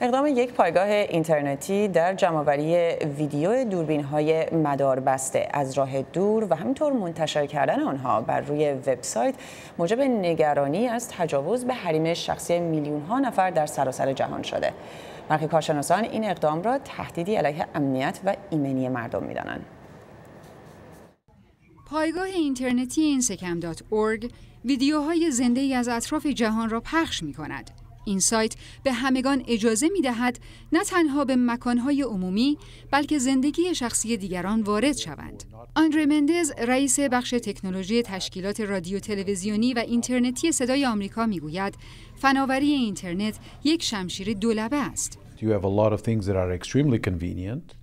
اقدام یک پایگاه اینترنتی در جمعآوری ویدیو دوربین های مداربسته از راه دور و همینطور منتشر کردن آنها بر روی وبسایت موجب نگرانی از تجاوز به حریم شخصی میلیون ها نفر در سراسر جهان شده. برخی کارشناسان این اقدام را تهدیدی علیه امنیت و ایمنی مردم میدانند. پایگاه اینترنتی این ویدیوهای زنده از اطراف جهان را پخش می کند. این سایت به همگان اجازه می دهد نه تنها به مکانهای عمومی بلکه زندگی شخصی دیگران وارد شوند. آندره مندز رئیس بخش تکنولوژی تشکیلات رادیو تلویزیونی و اینترنتی صدای آمریکا گوید فناوری اینترنت یک شمشیر دولبه است.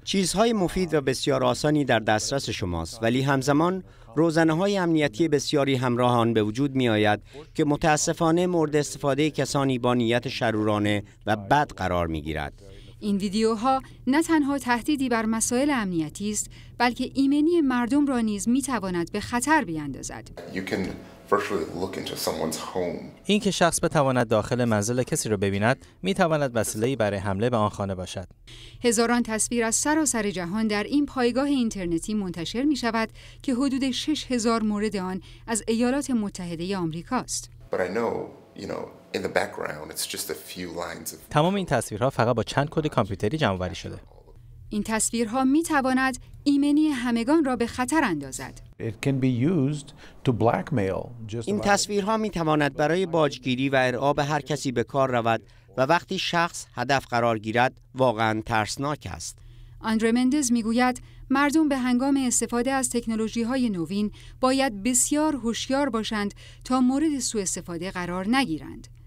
چیزهای مفید و بسیار آسانی در دسترس شماست ولی همزمان روزنه های امنیتی بسیاری همراه آن به وجود می آید که متاسفانه مورد استفاده کسانی با نیت شرورانه و بد قرار می گیرد. این ویدیوها نه تنها تهدیدی بر مسائل امنیتی است بلکه ایمنی مردم را نیز میتواند به خطر بیاندازد این که شخص بتواند داخل منزل کسی را ببیند می تواند وسیله برای حمله به آن خانه باشد هزاران تصویر از سراسر جهان در این پایگاه اینترنتی منتشر می شود که حدود 6000 مورد آن از ایالات متحده آمریکاست. است تمام این تصویرها فقط با چند کد کامپیوتری جمع شده. این تصویرها می تواند ایمنی همگان را به خطر اندازد. این تصویرها می تواند برای باجگیری و ارعاب هر کسی به کار رود و وقتی شخص هدف قرار گیرد واقعا ترسناک است. آندره مندز میگوید مردم به هنگام استفاده از تکنولوژی های نوین باید بسیار هوشیار باشند تا مورد سوء استفاده قرار نگیرند.